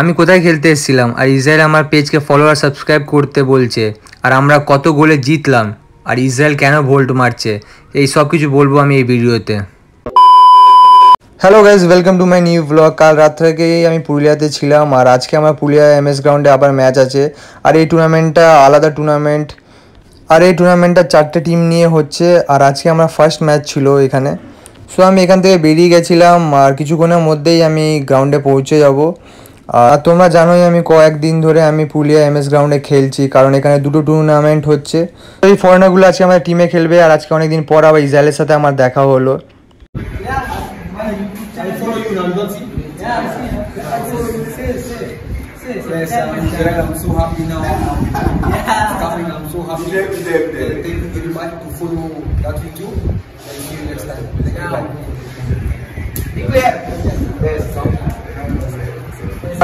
আমি কোথায় খেলতে এসেছিলাম আর ইসরায়েল আমার পেজকে ফলো আর সাবস্ক্রাইব করতে বলছে আর আমরা কত গোলে জিতলাম আর ইসরায়েল কেন ভোল্ট মারছে এই সব কিছু বলবো আমি এই ভিডিওতে hello guys welcome to my new blog কাল রাত থেকেই আমি পুরুলিয়াতে ছিলাম আর আজকে আমার পুরুলিয়া এম এস গ্রাউন্ডে আবার ম্যাচ আছে আর এই টুর্নামেন্টটা আলাদা টুর্নামেন্ট আর এই টুর্নামেন্টটা চারটে টিম নিয়ে হচ্ছে আর আজকে আমার ফার্স্ট ম্যাচ ছিল এখানে সো আমি এখান থেকে বেরিয়ে গেছিলাম আর কিছুক্ষণের মধ্যেই আমি গ্রাউন্ডে পৌঁছে যাবো তোমরা জানোই আমি কয়েকদিন ধরে আমি পুলিয়া এম এস গ্রাউন্ডে খেলছি কারণ এখানে দুটো টুর্নামেন্ট হচ্ছে তো এই ফরেনারগুলো আজকে আমাদের টিমে খেলবে আর আজকে অনেকদিন পর আবার ইসরায়েলের সাথে আমার দেখা হলো Yeah.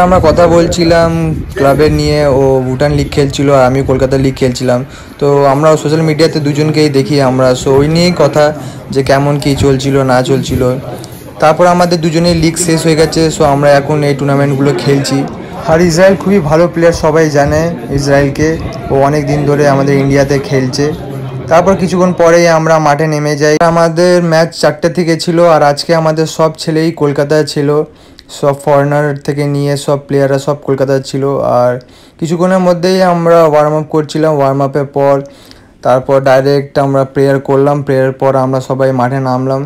আমরা কথা বলছিলাম ক্লাবের নিয়ে ও ভুটান লিগ খেলছিল আর আমি কলকাতা লিগ খেলছিলাম তো আমরা সোশ্যাল মিডিয়াতে দুজনকেই দেখি আমরা সো ওই নিয়েই কথা যে কেমন কী চলছিল না চলছিল তারপর আমাদের দুজনের লিগ শেষ হয়ে গেছে সো আমরা এখন এই টুর্নামেন্টগুলো খেলছি আর ইসরায়েল খুবই ভালো প্লেয়ার সবাই জানে ইসরায়েলকে ও অনেক দিন ধরে আমাদের ইন্ডিয়াতে খেলছে তারপর কিছুক্ষণ পরেই আমরা মাঠে নেমে যাই আমাদের ম্যাচ চারটে থেকে ছিল আর আজকে আমাদের সব ছেলেই কলকাতায় ছিল সব ফরেনার থেকে নিয়ে সব প্লেয়াররা সব কলকাতার ছিল আর কিছুক্ষণের মধ্যেই আমরা ওয়ার্ম আপ করছিলাম ওয়ার্ম আপের পর তারপর ডাইরেক্ট আমরা প্রেয়ার করলাম প্রেয়ার পর আমরা সবাই মাঠে নামলাম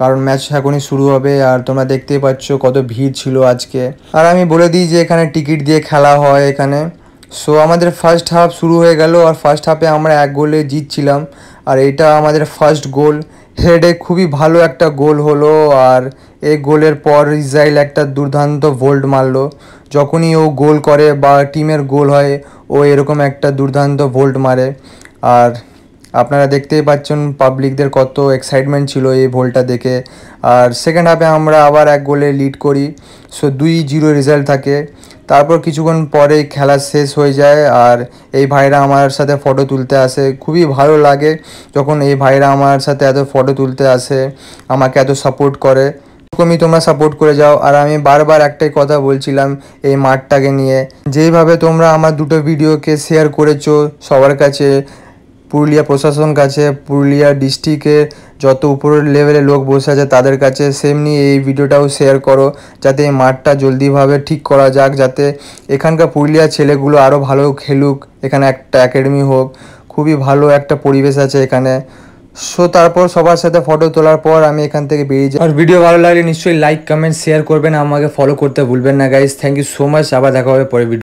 কারণ ম্যাচ এখনই শুরু হবে আর তোমরা দেখতেই পাচ্ছ কত ভিড় ছিল আজকে আর আমি বলে দিই যে এখানে টিকিট দিয়ে খেলা হয় এখানে সো আমাদের ফার্স্ট হাফ শুরু হয়ে গেল আর ফার্স্ট হাফে আমরা এক গোলে জিতছিলাম আর এটা আমাদের ফার্স্ট গোল হেডে খুবই ভালো একটা গোল হলো আর এই গোলের পর ইসরায়েল একটা দুর্দান্ত ভোল্ট মারল যখনই ও গোল করে বা টিমের গোল হয় ও এরকম একটা দুর্দান্ত ভোল্ট মারে আর আপনারা দেখতেই পাচ্ছেন পাবলিকদের কত এক্সাইটমেন্ট ছিল এই ভোলটা দেখে আর সেকেন্ড হাফে আমরা আবার এক গোলে লিড করি সো দুই জিরো রেজাল্ট থাকে তারপর কিছুক্ষণ পরে খেলা শেষ হয়ে যায় আর এই ভাইরা আমার সাথে ফটো তুলতে আসে খুবই ভালো লাগে যখন এই ভাইরা আমার সাথে এত ফটো তুলতে আসে আমাকে এত সাপোর্ট করে এরকমই তোমরা সাপোর্ট করে যাও আর আমি বারবার একটাই কথা বলছিলাম এই মাঠটাকে নিয়ে যেইভাবে তোমরা আমার দুটো ভিডিওকে শেয়ার করেছো সবার কাছে পুরুলিয়া প্রশাসন কাছে পুরুলিয়া ডিস্ট্রিক্টের যত উপরের লেভেলে লোক বসে আছে তাদের কাছে সেমনি এই ভিডিওটাও শেয়ার করো যাতে এই মাঠটা জলদিভাবে ঠিক করা যাক যাতে এখানকার পুরুলিয়ার ছেলেগুলো আরও ভালো খেলুক এখানে একটা একাডেমি হোক খুবই ভালো একটা পরিবেশ আছে এখানে সো তারপর সবার সাথে ফটো তোলার পর আমি এখান থেকে বেরিয়ে যাই আর ভিডিও ভালো লাগলে নিশ্চয়ই লাইক কমেন্ট শেয়ার করবেন আমাকে ফলো করতে ভুলবেন না guys thank you so much আবার দেখা হবে পরে ভিডিও